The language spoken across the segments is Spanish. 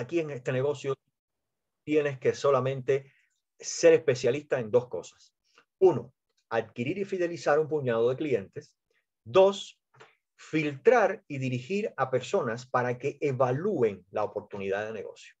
aquí en este negocio tienes que solamente ser especialista en dos cosas. Uno, adquirir y fidelizar un puñado de clientes. Dos, filtrar y dirigir a personas para que evalúen la oportunidad de negocio.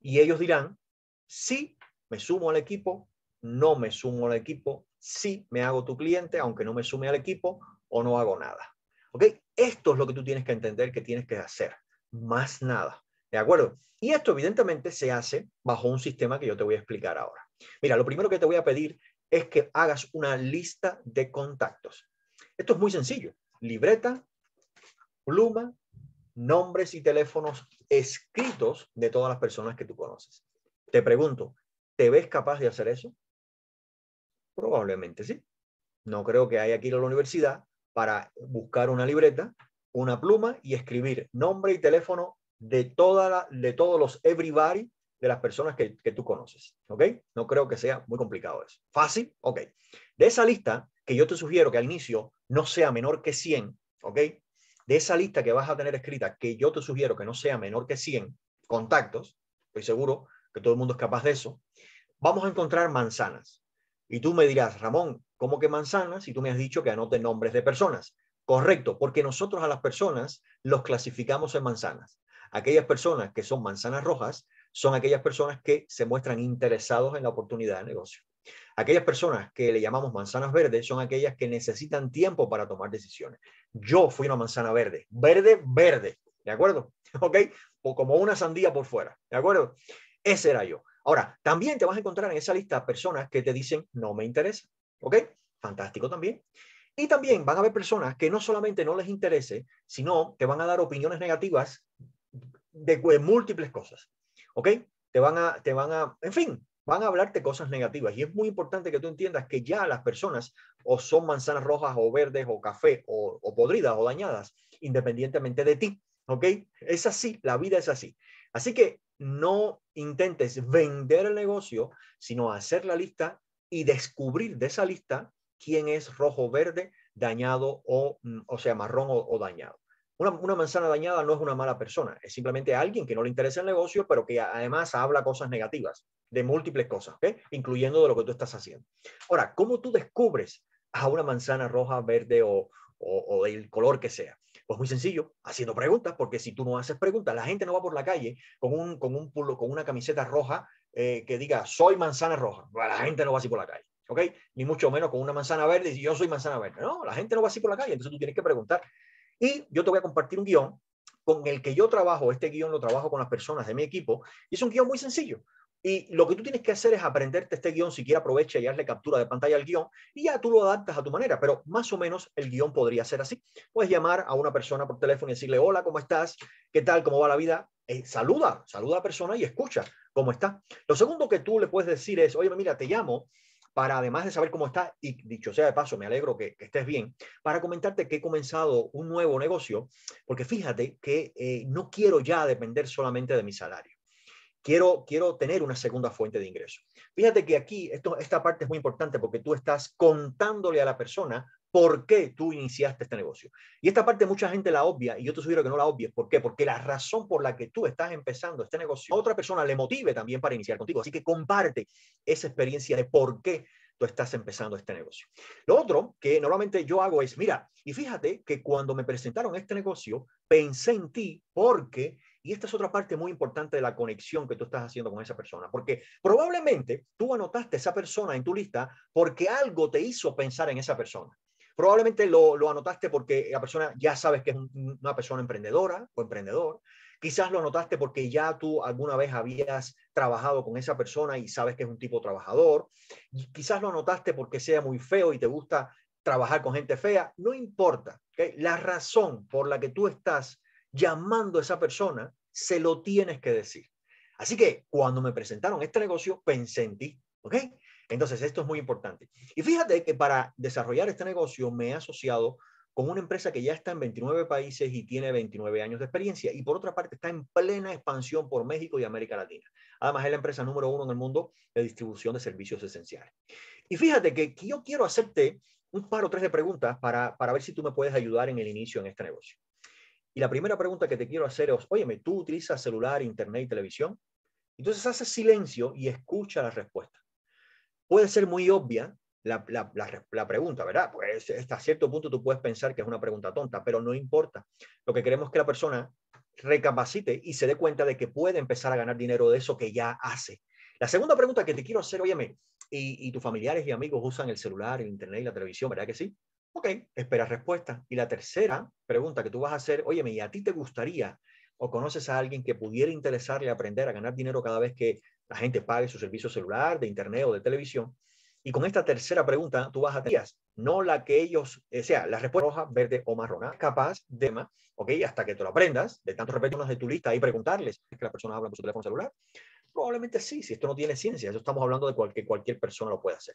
Y ellos dirán, sí, me sumo al equipo, no me sumo al equipo, sí, me hago tu cliente, aunque no me sume al equipo, o no hago nada. ¿Ok? Esto es lo que tú tienes que entender que tienes que hacer, más nada. ¿De acuerdo? Y esto evidentemente se hace bajo un sistema que yo te voy a explicar ahora. Mira, lo primero que te voy a pedir es que hagas una lista de contactos. Esto es muy sencillo. Libreta, pluma, nombres y teléfonos escritos de todas las personas que tú conoces. Te pregunto, ¿te ves capaz de hacer eso? Probablemente sí. No creo que haya que ir a la universidad para buscar una libreta, una pluma y escribir nombre y teléfono de, toda de todos los everybody de las personas que, que, tú conoces. ¿Ok? No creo que sea muy complicado eso. ¿Fácil? Ok. De esa lista, que yo te sugiero que al inicio no sea menor que 100, ¿ok? De esa lista que vas a tener escrita, que yo te sugiero que no sea menor que 100 contactos, estoy seguro que todo el mundo es capaz de eso, vamos a encontrar manzanas. Y tú me dirás, Ramón, ¿cómo que manzanas? Y tú me has dicho que anote nombres de personas. Correcto, porque nosotros a las personas los clasificamos en manzanas. Aquellas personas que son manzanas rojas son aquellas personas que se muestran interesados en la oportunidad de negocio. Aquellas personas que le llamamos manzanas verdes son aquellas que necesitan tiempo para tomar decisiones. Yo fui una manzana verde, verde, verde, ¿de acuerdo? ¿Ok? O como una sandía por fuera, ¿de acuerdo? Ese era yo. Ahora, también te vas a encontrar en esa lista personas que te dicen, no me interesa, ¿ok? Fantástico también. Y también van a haber personas que no solamente no les interese, sino que van a dar opiniones negativas de, de múltiples cosas. ¿Ok? Te van a, te van a, en fin, van a hablarte cosas negativas. Y es muy importante que tú entiendas que ya las personas o son manzanas rojas o verdes o café o, podridas o dañadas, independientemente de ti. ¿Ok? Es así, la vida es así. Así que no intentes vender el negocio, sino hacer la lista y descubrir de esa lista quién es rojo, verde, dañado o, o sea, marrón o dañado. Una, manzana dañada no es una mala persona, es simplemente alguien que no le interesa el negocio, pero que además habla cosas negativas, de múltiples cosas, ¿okay? incluyendo de lo que tú estás haciendo. Ahora, ¿cómo tú descubres a una manzana roja, verde o, o, del color que sea? Pues muy sencillo, haciendo preguntas, porque si tú no haces preguntas, la gente no va por la calle con, un, con, un pulo, con una camiseta roja eh, que diga, soy manzana roja. La gente no va así por la calle. ¿ok? Ni mucho menos con una manzana verde, y yo soy manzana verde, no, la gente no va así por la calle, entonces tú tienes que preguntar, y yo te voy a compartir un guión con el que yo trabajo, este guión lo trabajo con las personas de mi equipo, y es un guión muy sencillo. Y lo que tú tienes que hacer es aprenderte este guión, si quieres aprovecha y hazle captura de pantalla al guión, y ya tú lo adaptas a tu manera, pero más o menos el guión podría ser así. Puedes llamar a una persona por teléfono y decirle, hola, ¿cómo estás? ¿Qué tal? ¿Cómo va la vida? Eh, saluda, saluda a la persona y escucha cómo está. Lo segundo que tú le puedes decir es, oye, mira, te llamo para, además de saber cómo está, y dicho sea de paso, me alegro que, estés bien, para comentarte que he comenzado un nuevo negocio, porque fíjate que eh, no quiero ya depender solamente de mi salario. Quiero, quiero tener una segunda fuente de ingreso. Fíjate que aquí esto, esta parte es muy importante porque tú estás contándole a la persona por qué tú iniciaste este negocio. Y esta parte mucha gente la obvia y yo te sugiero que no la obvies. ¿Por qué? Porque la razón por la que tú estás empezando este negocio, a otra persona le motive también para iniciar contigo. Así que comparte esa experiencia de por qué tú estás empezando este negocio. Lo otro que normalmente yo hago es, mira, y fíjate que cuando me presentaron este negocio, pensé en ti porque y esta es otra parte muy importante de la conexión que tú estás haciendo con esa persona, porque probablemente tú anotaste a esa persona en tu lista porque algo te hizo pensar en esa persona. Probablemente lo, anotaste porque la persona ya sabes que es una persona emprendedora o emprendedor. Quizás lo anotaste porque ya tú alguna vez habías trabajado con esa persona y sabes que es un tipo trabajador. Quizás lo anotaste porque sea muy feo y te gusta trabajar con gente fea. No importa. La razón por la que tú estás llamando a esa persona, se lo tienes que decir. Así que cuando me presentaron este negocio, pensé en ti. ¿Ok? Entonces, esto es muy importante. Y fíjate que para desarrollar este negocio me he asociado con una empresa que ya está en 29 países y tiene 29 años de experiencia y por otra parte está en plena expansión por México y América Latina. Además es la empresa número uno en el mundo de distribución de servicios esenciales. Y fíjate que, yo quiero hacerte un par o tres de preguntas para, para ver si tú me puedes ayudar en el inicio en este negocio. Y la primera pregunta que te quiero hacer es, óyeme, ¿tú utilizas celular, internet y televisión? Entonces hace silencio y escucha la respuesta. Puede ser muy obvia la, pregunta, ¿verdad? Pues hasta cierto punto tú puedes pensar que es una pregunta tonta, pero no importa. Lo que queremos es que la persona recapacite y se dé cuenta de que puede empezar a ganar dinero de eso que ya hace. La segunda pregunta que te quiero hacer, óyeme, y, y tus familiares y amigos usan el celular, el internet y la televisión, ¿verdad que sí? Ok, espera respuesta. Y la tercera pregunta que tú vas a hacer, óyeme, ¿y a ti te gustaría o conoces a alguien que pudiera interesarle aprender a ganar dinero cada vez que la gente pague su servicio celular, de internet o de televisión. Y con esta tercera pregunta, tú vas a tener, no la que ellos, o eh, sea, la respuesta roja, verde o marrón ¿ah? capaz de, ok, hasta que tú lo aprendas, de tanto repetirnos de tu lista y preguntarles, ¿es que la persona hablan por su teléfono celular? Probablemente sí, si esto no tiene ciencia, eso estamos hablando de que cualquier persona lo puede hacer.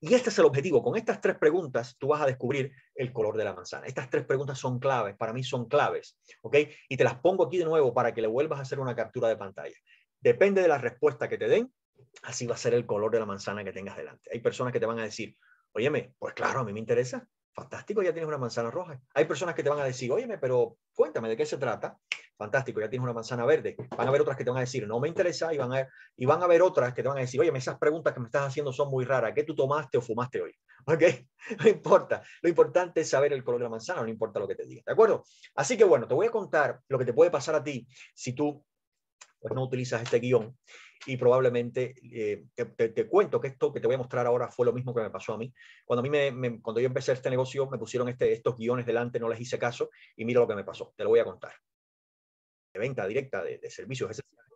Y este es el objetivo, con estas tres preguntas tú vas a descubrir el color de la manzana. Estas tres preguntas son claves, para mí son claves, ok, y te las pongo aquí de nuevo para que le vuelvas a hacer una captura de pantalla. Depende de la respuesta que te den, así va a ser el color de la manzana que tengas delante. Hay personas que te van a decir, óyeme, pues claro, a mí me interesa, fantástico, ya tienes una manzana roja. Hay personas que te van a decir, óyeme, pero cuéntame de qué se trata. Fantástico, ya tienes una manzana verde. Van a haber otras que te van a decir, no me interesa, y van a, y van a haber otras que te van a decir, óyeme, esas preguntas que me estás haciendo son muy raras. ¿Qué tú tomaste o fumaste hoy? ¿Ok? No importa. Lo importante es saber el color de la manzana, no importa lo que te diga. ¿De acuerdo? Así que bueno, te voy a contar lo que te puede pasar a ti si tú pues no utilizas este guión. Y probablemente eh, te, cuento que esto que te voy a mostrar ahora fue lo mismo que me pasó a mí. Cuando, a mí me, cuando yo empecé este negocio, me pusieron este, estos guiones delante, no les hice caso y mira lo que me pasó. Te lo voy a contar. De venta directa de, de servicios esenciales.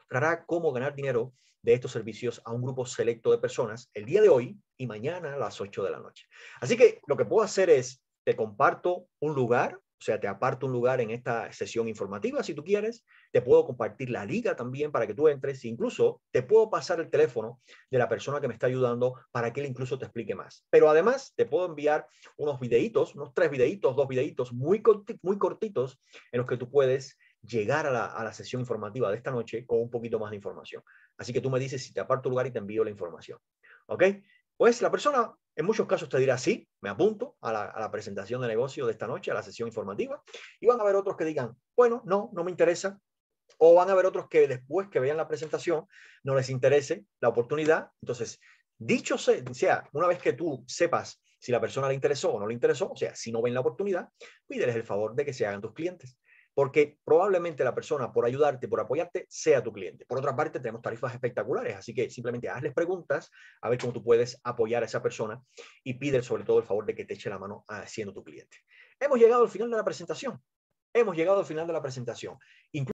Mostrará cómo ganar dinero de estos servicios a un grupo selecto de personas el día de hoy y mañana a las 8 de la noche. Así que lo que puedo hacer es, te comparto un lugar o sea, te aparto un lugar en esta sesión informativa si tú quieres. Te puedo compartir la liga también para que tú entres. Incluso te puedo pasar el teléfono de la persona que me está ayudando para que él incluso te explique más. Pero además te puedo enviar unos videitos, unos tres videitos, dos videitos muy, muy cortitos en los que tú puedes llegar a la, a la sesión informativa de esta noche con un poquito más de información. Así que tú me dices si te aparto un lugar y te envío la información. ¿Ok? Pues la persona en muchos casos te dirá, sí, me apunto a la, presentación de negocio de esta noche, a la sesión informativa, y van a haber otros que digan, bueno, no, no me interesa, o van a haber otros que después que vean la presentación no les interese la oportunidad. Entonces, dicho sea, una vez que tú sepas si la persona le interesó o no le interesó, o sea, si no ven la oportunidad, pídeles el favor de que se hagan tus clientes porque probablemente la persona por ayudarte, por apoyarte, sea tu cliente. Por otra parte, tenemos tarifas espectaculares, así que simplemente hazles preguntas a ver cómo tú puedes apoyar a esa persona y pide sobre todo el favor de que te eche la mano ah, siendo tu cliente. Hemos llegado al final de la presentación. Hemos llegado al final de la presentación.